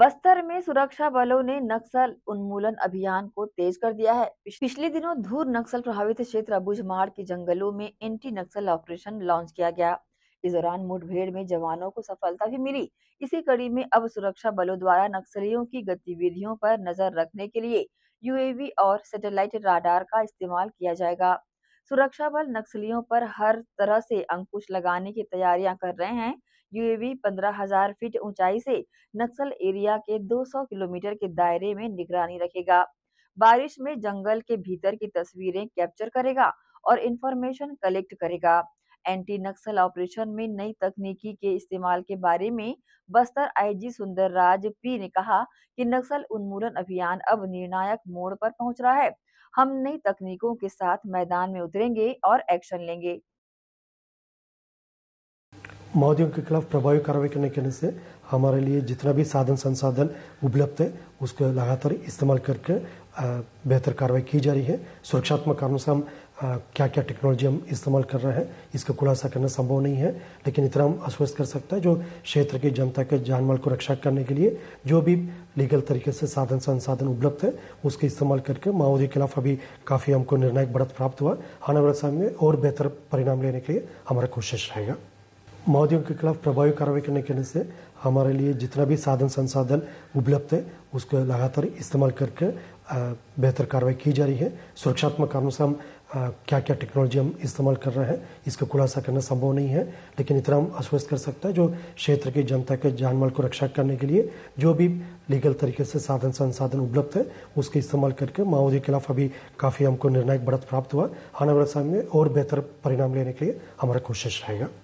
बस्तर में सुरक्षा बलों ने नक्सल उन्मूलन अभियान को तेज कर दिया है पिछले दिनों धूर नक्सल प्रभावित क्षेत्र अबुझमाड़ के जंगलों में एंटी नक्सल ऑपरेशन लॉन्च किया गया इस दौरान मुठभेड़ में जवानों को सफलता भी मिली इसी कड़ी में अब सुरक्षा बलों द्वारा नक्सलियों की गतिविधियों पर नजर रखने के लिए यूएवी और सैटेलाइट राडार का इस्तेमाल किया जाएगा सुरक्षा बल नक्सलियों पर हर तरह से अंकुश लगाने की तैयारियां कर रहे हैं यूएवी 15,000 फीट ऊंचाई से नक्सल एरिया के 200 किलोमीटर के दायरे में निगरानी रखेगा बारिश में जंगल के भीतर की तस्वीरें कैप्चर करेगा और इंफॉर्मेशन कलेक्ट करेगा एंटी नक्सल ऑपरेशन में नई तकनीकी के इस्तेमाल के बारे में बस्तर आईजी सुंदर राज पी ने कहा कि नक्सल उन्मूलन अभियान अब निर्णायक मोड़ पर पहुंच रहा है हम नई तकनीकों के साथ मैदान में उतरेंगे और एक्शन लेंगे माओवादियों के खिलाफ प्रभावी कार्रवाई करने के से हमारे लिए जितना भी साधन संसाधन उपलब्ध है उसको लगातार इस्तेमाल करके बेहतर कार्रवाई की जा रही है सुरक्षात्मक कारणों से हम क्या क्या टेक्नोलॉजी हम इस्तेमाल कर रहे हैं इसका खुलासा करना संभव नहीं है लेकिन इतना हम आश्वस्त कर सकते हैं जो क्षेत्र की जनता के जानमाल को रक्षा करने के लिए जो भी लीगल तरीके से साधन संसाधन उपलब्ध है उसके इस्तेमाल करके माओवादी के खिलाफ अभी काफ़ी हमको निर्णायक बढ़त प्राप्त हुआ आने वाले समय में और बेहतर परिणाम लेने के लिए हमारा कोशिश रहेगा माओवादियों के खिलाफ प्रभावी कार्रवाई करने के से हमारे लिए जितना भी साधन संसाधन उपलब्ध है उसको लगातार इस्तेमाल करके बेहतर कार्रवाई की जा रही है सुरक्षात्मक कारणों से हम क्या क्या टेक्नोलॉजी हम इस्तेमाल कर रहे हैं इसका खुलासा करना संभव नहीं है लेकिन इतना हम आश्वस्त कर सकते हैं जो क्षेत्र की जनता के जानमाल को रक्षा करने के लिए जो भी लीगल तरीके से साधन संसाधन उपलब्ध है उसके इस्तेमाल करके माओवादी के खिलाफ अभी काफ़ी हमको निर्णायक बढ़त प्राप्त हुआ आने वाले समय में और बेहतर परिणाम लेने के लिए हमारा कोशिश रहेगा